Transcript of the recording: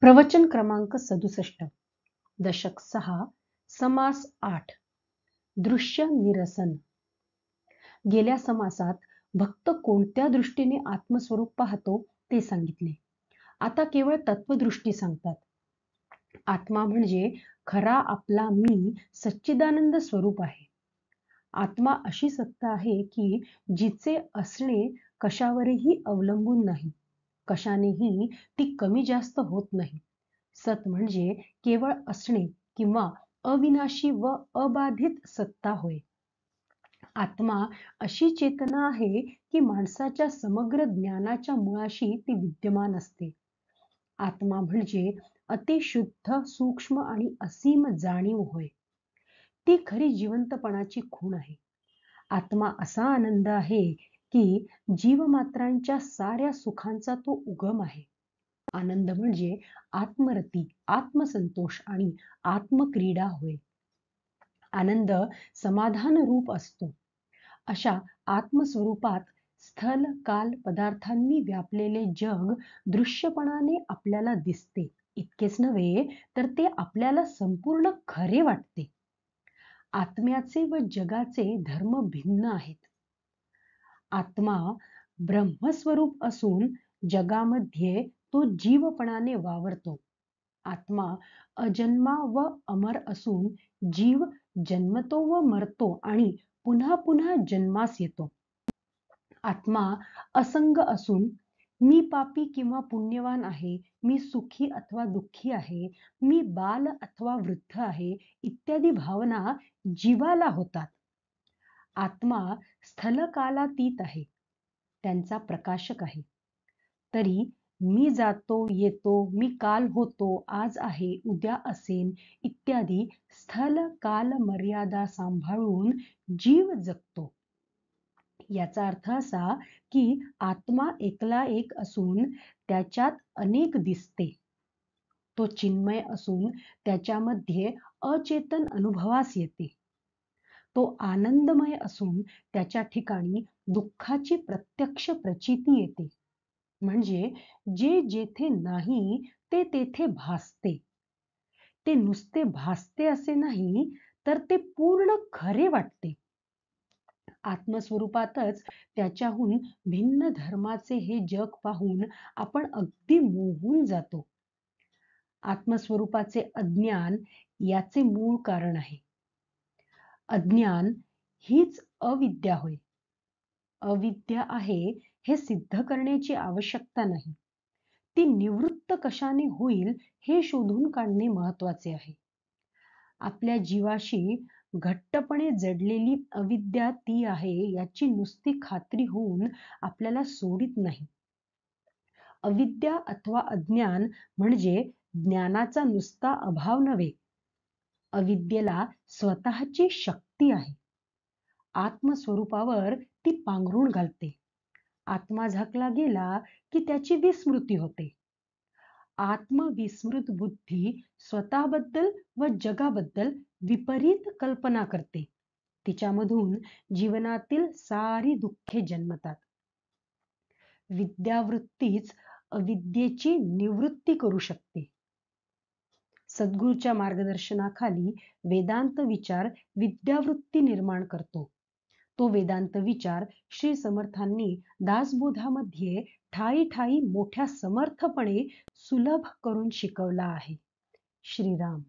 प्रवचन क्रमांक सदुसष्ट दशक सहा समास आठ दृश्य निरसन गेल्या समासात भक्त कोणत्या दृष्टीने आत्मस्वरूप पाहतो ते सांगितले आता केवळ तत्वदृष्टी सांगतात आत्मा म्हणजे खरा आपला मी सच्चिदानंद स्वरूप आहे आत्मा अशी सत्ता आहे की जिचे असणे कशावरही अवलंबून नाही कशानेही ती कमी जास्त होत नाही सत म्हणजे केवळ असणे किंवा अविनाशी व अबाधित सत्ता होय आत्मा अशी चेतना आहे की माणसाच्या समग्र ज्ञानाच्या मुळाशी ती विद्यमान असते आत्मा म्हणजे अतिशुद्ध सूक्ष्म आणि असीम जाणीव होय ती खरी जिवंतपणाची खूण आहे आत्मा असा आनंद आहे की जीवमात्रांच्या साऱ्या सुखांचा तो उगम आहे आनंद म्हणजे आत्मरती आत्मसंतोष आणि आत्मक्रीडा होय आनंद समाधान रूप असतो अशा आत्मस्वरूपात स्थल काल पदार्थांनी व्यापलेले जग दृश्यपणाने आपल्याला दिसते इतकेच नव्हे तर ते आपल्याला संपूर्ण खरे वाटते आत्म्याचे व जगाचे धर्म भिन्न आहेत आत्मा ब्रह्मस्वरूप असून जगामध्ये तो जीवपणाने वावरतो आत्मा अजन्मा व अमर असून जीव जन्मतो व मरतो आणि पुन्हा पुन्हा जन्मास येतो आत्मा असंग असून मी पापी किंवा पुण्यवान आहे मी सुखी अथवा दुःखी आहे मी बाल अथवा वृद्ध आहे इत्यादी भावना जीवाला होतात आत्मा स्थलकालातीत आहे त्यांचा प्रकाशक आहे तरी मी जातो येतो मी काल होतो आज आहे उद्या असेन इत्यादी स्थल काल मर्यादा सांभाळून जीव जगतो याचा अर्थ असा की आत्मा एकला एक असून त्याच्यात अनेक दिसते तो चिन्मय असून त्याच्यामध्ये अचेतन अनुभवास येते तो आनंदमय असून त्याच्या ठिकाणी दुःखाची प्रत्यक्ष प्रचिती येते म्हणजे जे जेथे नाही ते तेथे भासते ते नुसते भासते असे नाही तर ते पूर्ण खरे वाटते आत्मस्वरूपातच त्याच्याहून भिन्न धर्माचे हे जग पाहून आपण अगदी मोहून जातो आत्मस्वरूपाचे अज्ञान याचे मूळ कारण आहे अज्ञान हीच अविद्या होय अविद्या आहे हे सिद्ध करण्याची आवश्यकता नाही ती निवृत्त कशाने होईल हे शोधून काढणे महत्वाचे आहे आपल्या जीवाशी घट्टपणे जडलेली अविद्या ती आहे याची नुसती खात्री होऊन आपल्याला सोडित नाही अविद्या अथवा अज्ञान म्हणजे ज्ञानाचा नुसता अभाव नव्हे अविद्येला स्वतःची शक्ती आहे आत्मस्वरूपावर ती पांघरूण घालते आत्मा झाकला गेला की त्याची विस्मृती होते आत्मविस्मृत बुद्धी स्वतःबद्दल व जगाबद्दल विपरीत कल्पना करते तिच्यामधून जीवनातील सारी दुःखे जन्मतात विद्यावृत्तीच अविद्येची निवृत्ती करू शकते सद्गुरूच्या मार्गदर्शनाखाली वेदांत विचार विद्यावृत्ती निर्माण करतो तो वेदांत विचार श्री समर्थांनी दासबोधामध्ये ठाई ठाई मोठ्या समर्थपणे सुलभ करून शिकवला आहे श्रीराम